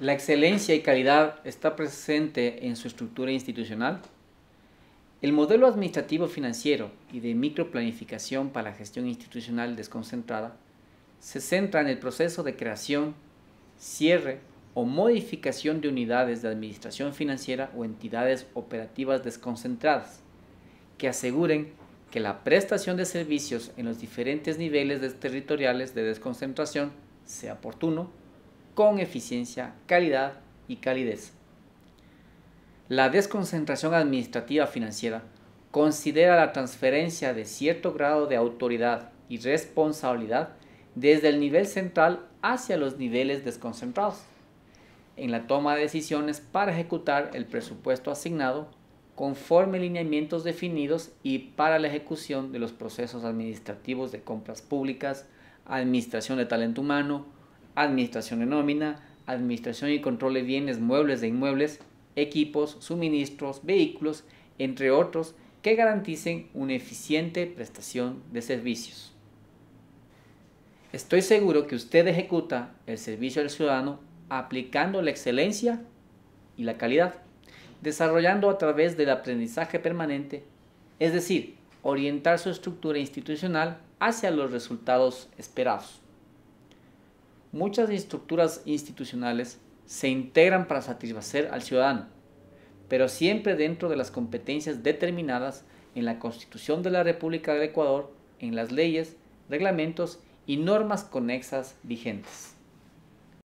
La excelencia y calidad está presente en su estructura institucional. El modelo administrativo financiero y de microplanificación para la gestión institucional desconcentrada se centra en el proceso de creación, cierre o modificación de unidades de administración financiera o entidades operativas desconcentradas que aseguren que la prestación de servicios en los diferentes niveles territoriales de desconcentración sea oportuno con eficiencia, calidad y calidez. La desconcentración administrativa financiera considera la transferencia de cierto grado de autoridad y responsabilidad desde el nivel central hacia los niveles desconcentrados en la toma de decisiones para ejecutar el presupuesto asignado conforme lineamientos definidos y para la ejecución de los procesos administrativos de compras públicas, administración de talento humano, administración de nómina, administración y control de bienes muebles e inmuebles, equipos, suministros, vehículos, entre otros, que garanticen una eficiente prestación de servicios. Estoy seguro que usted ejecuta el servicio al ciudadano aplicando la excelencia y la calidad, desarrollando a través del aprendizaje permanente, es decir, orientar su estructura institucional hacia los resultados esperados muchas estructuras institucionales se integran para satisfacer al ciudadano, pero siempre dentro de las competencias determinadas en la Constitución de la República del Ecuador, en las leyes, reglamentos y normas conexas vigentes.